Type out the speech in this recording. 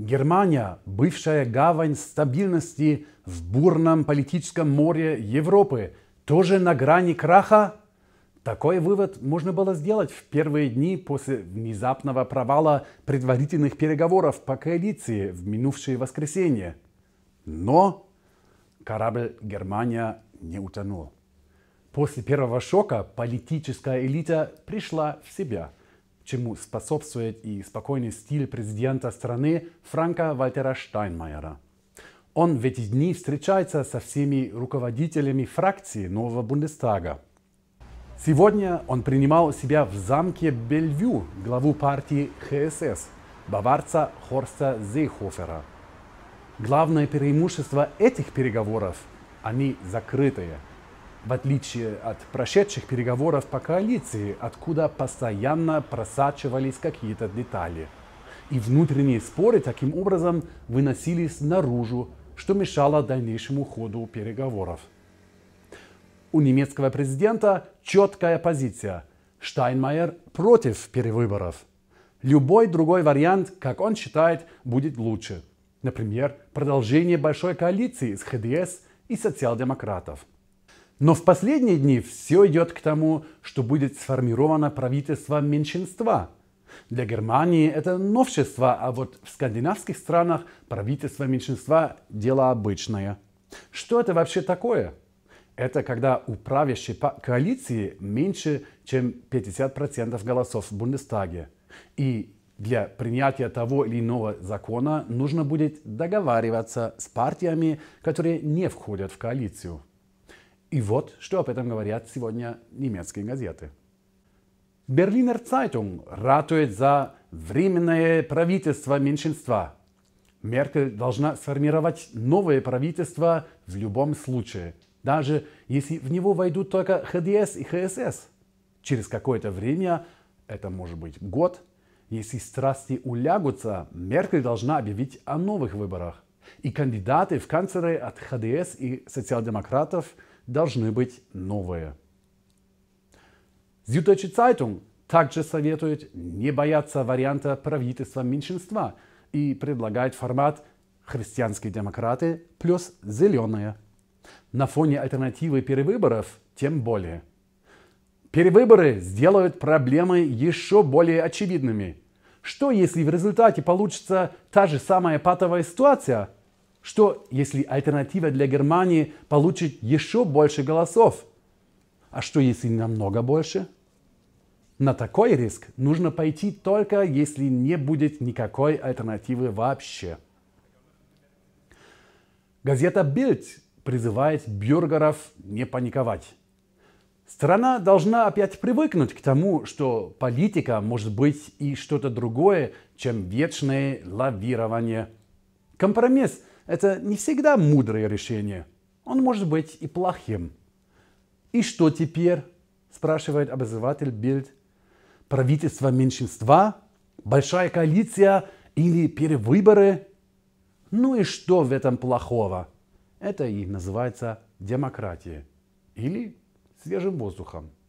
Германия, бывшая гавань стабильности в бурном политическом море Европы, тоже на грани краха? Такой вывод можно было сделать в первые дни после внезапного провала предварительных переговоров по коалиции в минувшее воскресенье. Но корабль «Германия» не утонул. После первого шока политическая элита пришла в себя – чему способствует и спокойный стиль президента страны Франка Вальтера Штайнмайера. Он в эти дни встречается со всеми руководителями фракции нового Бундестага. Сегодня он принимал у себя в замке Бельвю главу партии ХСС, баварца Хорста Зейхофера. Главное преимущество этих переговоров – они закрытые – в отличие от прошедших переговоров по коалиции, откуда постоянно просачивались какие-то детали. И внутренние споры таким образом выносились наружу, что мешало дальнейшему ходу переговоров. У немецкого президента четкая позиция. Штайнмайер против перевыборов. Любой другой вариант, как он считает, будет лучше. Например, продолжение большой коалиции с ХДС и социал-демократов. Но в последние дни все идет к тому, что будет сформировано правительство меньшинства. Для Германии это новшество, а вот в скандинавских странах правительство меньшинства – дело обычное. Что это вообще такое? Это когда у правящей коалиции меньше, чем 50% голосов в Бундестаге. И для принятия того или иного закона нужно будет договариваться с партиями, которые не входят в коалицию. И вот, что об этом говорят сегодня немецкие газеты. Берлинер Zeitung ратует за временное правительство меньшинства. Меркель должна сформировать новое правительство в любом случае, даже если в него войдут только ХДС и ХСС. Через какое-то время, это может быть год, если страсти улягутся, Меркель должна объявить о новых выборах. И кандидаты в канцлеры от ХДС и социал-демократов должны быть новые. Süddeutsche Zeitung также советует не бояться варианта правительства меньшинства и предлагает формат «христианские демократы плюс зеленые». На фоне альтернативы перевыборов тем более. Перевыборы сделают проблемы еще более очевидными. Что если в результате получится та же самая патовая ситуация – что, если альтернатива для Германии получит еще больше голосов? А что, если намного больше? На такой риск нужно пойти только, если не будет никакой альтернативы вообще. Газета Bild призывает бюргеров не паниковать. Страна должна опять привыкнуть к тому, что политика может быть и что-то другое, чем вечное лавирование. Компромисс – это не всегда мудрое решение. Он может быть и плохим. И что теперь? Спрашивает обозреватель Бильд. Правительство меньшинства? Большая коалиция или перевыборы? Ну и что в этом плохого? Это и называется демократией. Или свежим воздухом.